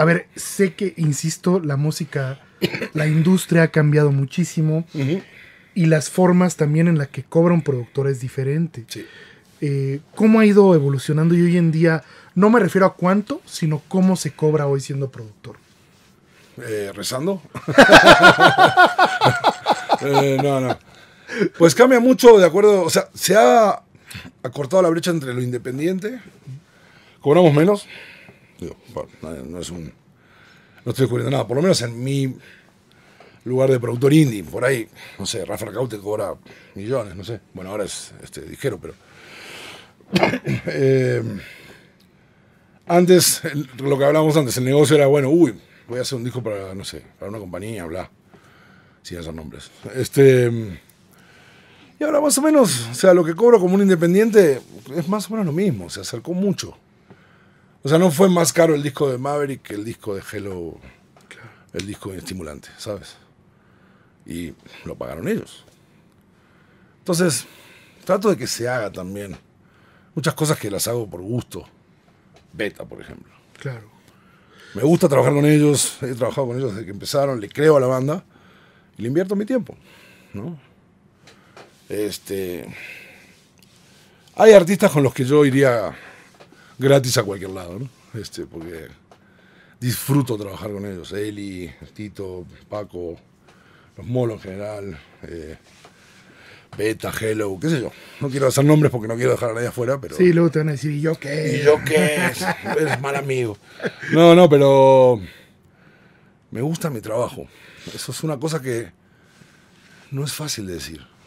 A ver, sé que, insisto, la música, la industria ha cambiado muchísimo y las formas también en las que cobra un productor es diferente. Sí. Eh, ¿Cómo ha ido evolucionando y hoy en día, no me refiero a cuánto, sino cómo se cobra hoy siendo productor? Eh, rezando. Eh, no, no. Pues cambia mucho, de acuerdo. O sea, se ha acortado la brecha entre lo independiente, cobramos menos, no, es un, estoy descubriendo nada, por lo menos en mi lugar de productor indie, por ahí, no sé, Rafa caute cobra millones, no sé. Bueno, ahora es este, ligero, pero... Eh, antes, lo que hablábamos antes, el negocio era, bueno, uy, voy a hacer un disco para, no sé, para una compañía, bla, sin hacer nombres. Este... Y ahora más o menos, o sea, lo que cobro como un independiente es más o menos lo mismo, se acercó mucho. O sea, no fue más caro el disco de Maverick que el disco de Hello, el disco de Estimulante, ¿sabes? Y lo pagaron ellos. Entonces, trato de que se haga también. Muchas cosas que las hago por gusto. Beta, por ejemplo. Claro. Me gusta trabajar con ellos, he trabajado con ellos desde que empezaron, le creo a la banda y le invierto mi tiempo, ¿no? Este, hay artistas con los que yo iría gratis a cualquier lado, ¿no? Este, porque disfruto trabajar con ellos. Eli, Tito, Paco, los molos en general, eh, Beta, Hello, qué sé yo. No quiero hacer nombres porque no quiero dejar a nadie afuera, pero. Sí, luego te van a decir, ¿y yo qué? ¿Y yo qué? Eres mal amigo. No, no, pero. Me gusta mi trabajo. Eso es una cosa que no es fácil de decir.